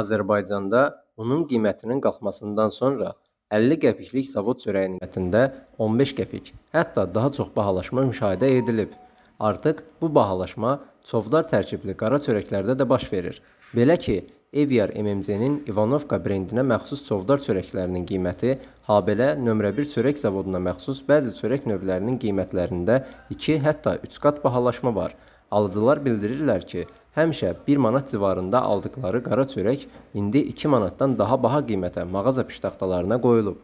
Azərbaycanda unun qiymətinin qalxmasından sonra 50 qəpiklik zavod çörəyinin qiymətində 15 qəpik, hətta daha çox bahalaşma müşahidə edilib. Artıq bu bahalaşma çovdar tərkibli qara çörəklərdə də baş verir. Belə ki, Evyar MMC-nin İvanovka brendinə məxsus çovdar çörəklərinin qiyməti habelə nömrə 1 çörək zavoduna məxsus bəzi çörək növlərinin qiymətlərində 2, hətta 3 qat bahalaşma var. Alıcılar bildirirlər ki, Həmişə 1 manat civarında aldıqları qara çörək indi 2 manatdan daha baha qiymətə mağaza piştaxtalarına qoyulub.